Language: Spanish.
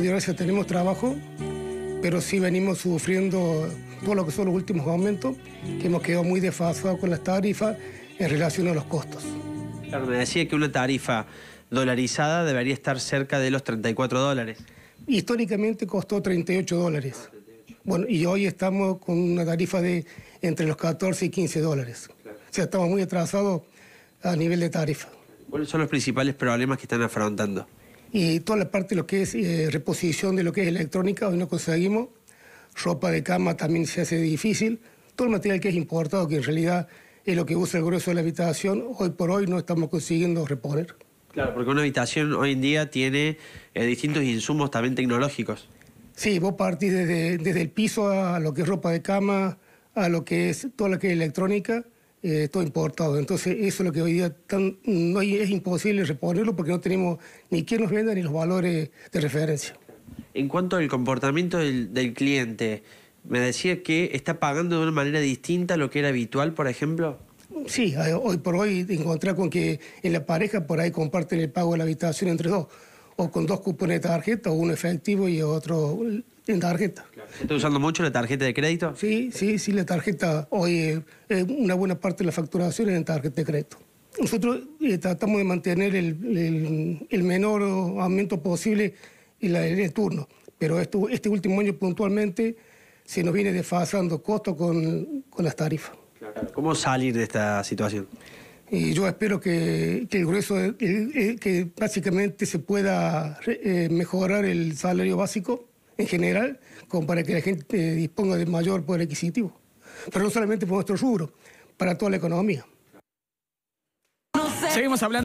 nosotros, tenemos trabajo, pero sí venimos sufriendo todo lo que son los últimos aumentos, que hemos quedado muy desfasados con las tarifas en relación a los costos. me decía que una tarifa dolarizada debería estar cerca de los 34 dólares. Históricamente costó 38 dólares. Bueno, y hoy estamos con una tarifa de entre los 14 y 15 dólares. O sea, estamos muy atrasados a nivel de tarifa. ¿Cuáles son los principales problemas que están afrontando? Y eh, toda la parte de lo que es eh, reposición de lo que es electrónica, hoy no conseguimos. Ropa de cama también se hace difícil. Todo el material que es importado, que en realidad es lo que usa el grueso de la habitación, hoy por hoy no estamos consiguiendo reponer. Claro, porque una habitación hoy en día tiene eh, distintos insumos también tecnológicos. Sí, vos partís desde, desde el piso a lo que es ropa de cama, a lo que es toda la que es electrónica, eh, todo importado. Entonces eso es lo que hoy día no es imposible reponerlo porque no tenemos ni quién nos venda ni los valores de referencia. En cuanto al comportamiento del, cliente, me decía que está pagando de una manera distinta a lo que era habitual, por ejemplo. Sí, hoy por hoy encontré con que en la pareja por ahí comparten el pago de la habitación entre dos, o con dos cupones de tarjeta, uno efectivo y otro en tarjeta está usando mucho la tarjeta de crédito? Sí, sí, sí, la tarjeta. Hoy eh, eh, una buena parte de la facturación es en tarjeta de crédito. Nosotros eh, tratamos de mantener el, menor aumento posible y la de turno, pero este último año puntualmente se nos viene desfasando costo con, con las tarifas. ¿Cómo salir de esta situación? Y yo espero que, que el grueso, que básicamente se pueda mejorar el salario básico en general, como para que la gente disponga de mayor poder adquisitivo. Pero no solamente por nuestro rubro, para toda la economía. Seguimos hablando.